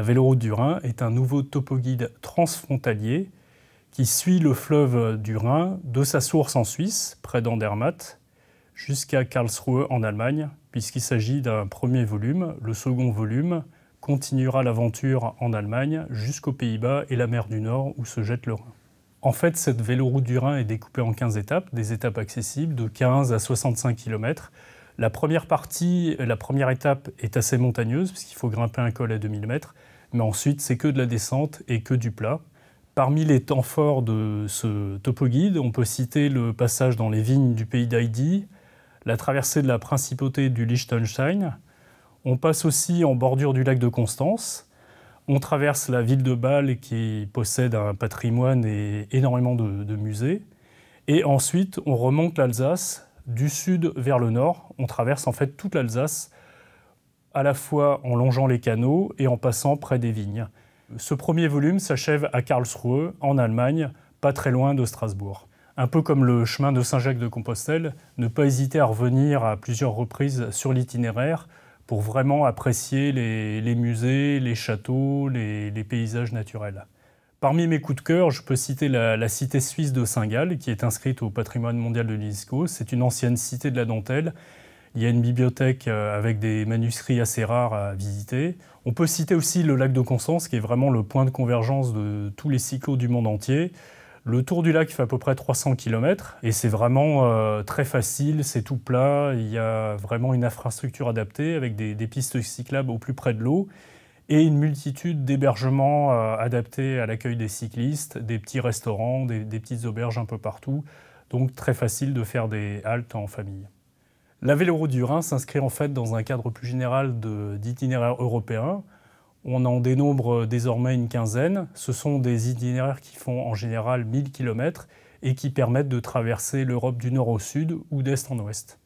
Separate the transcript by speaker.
Speaker 1: la véloroute du Rhin est un nouveau topoguide transfrontalier qui suit le fleuve du Rhin de sa source en Suisse, près d'Andermatt, jusqu'à Karlsruhe en Allemagne, puisqu'il s'agit d'un premier volume. Le second volume continuera l'aventure en Allemagne jusqu'aux Pays-Bas et la mer du Nord où se jette le Rhin. En fait, cette véloroute du Rhin est découpée en 15 étapes, des étapes accessibles de 15 à 65 km, la première partie, euh, la première étape est assez montagneuse, puisqu'il faut grimper un col à 2000 mètres, mais ensuite c'est que de la descente et que du plat. Parmi les temps forts de ce topo guide, on peut citer le passage dans les vignes du pays d'Haïti, la traversée de la principauté du Liechtenstein. On passe aussi en bordure du lac de Constance. On traverse la ville de Bâle qui possède un patrimoine et énormément de musées. Et ensuite, on remonte l'Alsace du sud vers le nord. On traverse en fait toute l'Alsace, à la fois en longeant les canaux et en passant près des vignes. Ce premier volume s'achève à Karlsruhe, en Allemagne, pas très loin de Strasbourg. Un peu comme le chemin de Saint-Jacques de Compostelle, ne pas hésiter à revenir à plusieurs reprises sur l'itinéraire pour vraiment apprécier les, musées, les châteaux, les paysages naturels. Parmi mes coups de cœur, je peux citer la, cité suisse de Saint-Gall, qui est inscrite au patrimoine mondial de l'UNESCO. C'est une ancienne cité de la dentelle. Il y a une bibliothèque euh, avec des manuscrits assez rares à visiter. On peut citer aussi le lac de Constance, qui est vraiment le point de convergence de tous les cyclos du monde entier. Le tour du lac fait à peu près 300 km et c'est vraiment euh, très facile, c'est tout plat, il y a vraiment une infrastructure adaptée avec des pistes cyclables au plus près de l'eau et une multitude d'hébergements euh, adaptés à l'accueil des cyclistes, des petits restaurants, des, petites auberges un peu partout. Donc très facile de faire des haltes en famille. La Véloroute du Rhin s'inscrit en fait dans un cadre plus général d'itinéraires européens. On en dénombre euh, désormais une quinzaine. Ce sont des itinéraires qui font en général 1000 km et qui permettent de traverser l'Europe du nord au sud ou d'est en ouest.